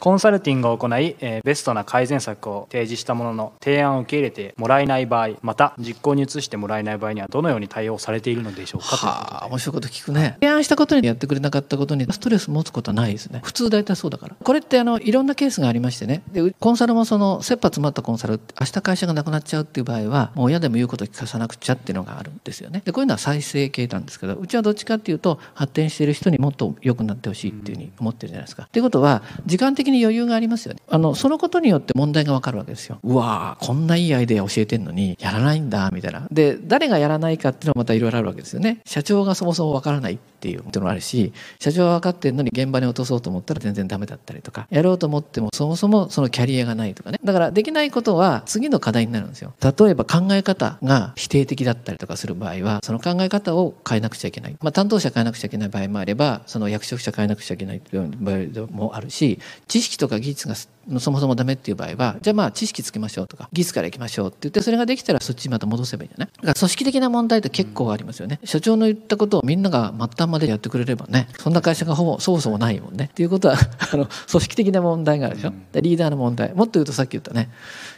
コンサルティングを行い、えー、ベストな改善策を提示したものの提案を受け入れてもらえない場合また実行に移してもらえない場合にはどのように対応されているのでしょうかはあ面白いこと聞くね提案したことにやってくれなかったことにストレス持つことはないですね普通大体そうだからこれってあのいろんなケースがありましてねでコンサルもその切羽詰まったコンサル明日会社がなくなっちゃうっていう場合はもう親でも言うこと聞かさなくちゃっていうのがあるんですよねでこういうのは再生系なんですけどうちはどっちかっていうと発展している人にもっと良くなってほしいっていうふうに思ってるじゃないですか。うん、いうことは時間的に余裕がありますよね。あの、そのことによって問題がわかるわけですよ。うわこんないいアイデア教えてんのに、やらないんだ、みたいな。で、誰がやらないかっていうのはまたいろいろあるわけですよね。社長がそもそもわからない。っていうのもあるし社長は分かってるのに現場に落とそうと思ったら全然ダメだったりとかやろうと思ってもそもそもそのキャリアがないとかねだからできないことは次の課題になるんですよ例えば考え方が否定的だったりとかする場合はその考え方を変えなくちゃいけない、まあ、担当者変えなくちゃいけない場合もあればその役職者変えなくちゃいけない場合もあるし知識とか技術がそもそもダメっていう場合はじゃあまあ知識つけましょうとか技術からいきましょうって言ってそれができたらそっちまた戻せばいいんじゃないだから組織的な問題って結構ありますよね、社長の言ったことをみんなが末端までやってくれればねそんな会社がほぼそもそもないもんねっていうことは あの組織的な問題があるでしょ、でリーダーの問題もっと言うとさっき言ったね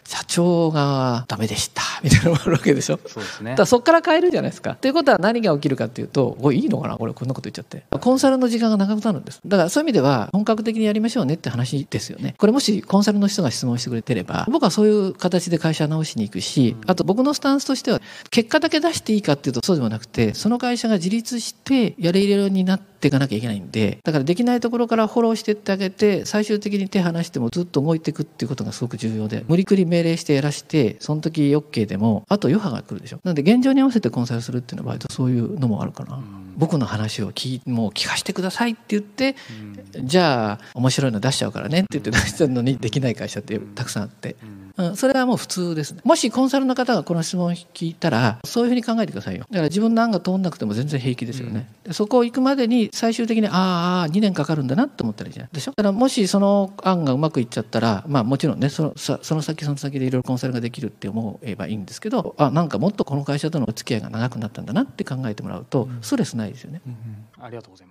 社長がダメでしたみたいなのもあるわけでしょそうですねだそこから変えるじゃないですかということは何が起きるかっていうとおいいいのかなこれこんなこと言っちゃってコンサルの時間が長くなるんですだからそういう意味では本格的にやりましょうねって話ですよねこれもしコンサルの人が質問してくれてれば僕はそういう形で会社直しに行くし、あと僕のスタンスとしては結果だけ出していいかっていうとそうでもなくてその会社が自立してやれるようになってっていかなきゃいけないんでだからできないところからフォローしてってあげて最終的に手離してもずっと動いていくっていうことがすごく重要で無理くり命令してやらしてその時 OK でもあと余波が来るでしょなんで現状に合わせてコンサルするっていうのは割とそういうのもあるかな、僕の話を聞もう聞かせてくださいって言って、じゃあ面白いの出しちゃうからねって言って出したのにできない会社ってたくさんあって。うん、それはもう普通ですねもしコンサルの方がこの質問を聞いたらそういうふうに考えてくださいよだから自分の案が通らなくても全然平気ですよね、うん、そこを行くまでに最終的にああ2年かかるんだなと思ったらいいじゃないでしょだからもしその案がうまくいっちゃったらまあもちろんねそのその先その先でいろいろコンサルができるって思えばいいんですけどあなんかもっとこの会社とのお付き合いが長くなったんだなって考えてもらうとストレスないですよね、うんうん、ありがとうございます